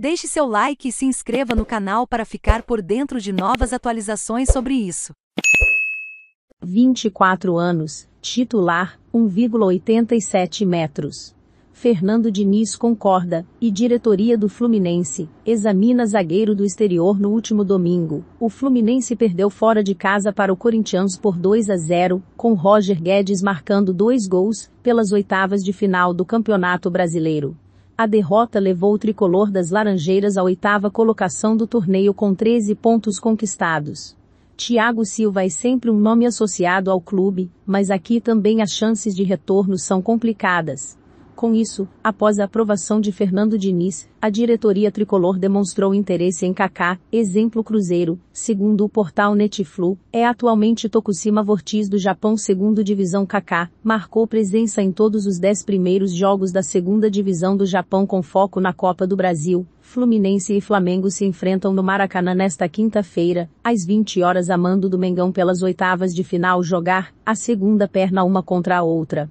Deixe seu like e se inscreva no canal para ficar por dentro de novas atualizações sobre isso. 24 anos, titular, 1,87 metros. Fernando Diniz concorda, e diretoria do Fluminense, examina zagueiro do exterior no último domingo. O Fluminense perdeu fora de casa para o Corinthians por 2 a 0, com Roger Guedes marcando dois gols, pelas oitavas de final do Campeonato Brasileiro. A derrota levou o tricolor das Laranjeiras à oitava colocação do torneio com 13 pontos conquistados. Thiago Silva é sempre um nome associado ao clube, mas aqui também as chances de retorno são complicadas. Com isso, após a aprovação de Fernando Diniz, a diretoria tricolor demonstrou interesse em Kaká, exemplo Cruzeiro, segundo o portal Netflu, é atualmente Tokushima Vortiz do Japão segundo divisão Kaká, marcou presença em todos os dez primeiros jogos da segunda divisão do Japão com foco na Copa do Brasil. Fluminense e Flamengo se enfrentam no Maracanã nesta quinta-feira, às 20 horas a mando do Mengão pelas oitavas de final jogar, a segunda perna uma contra a outra.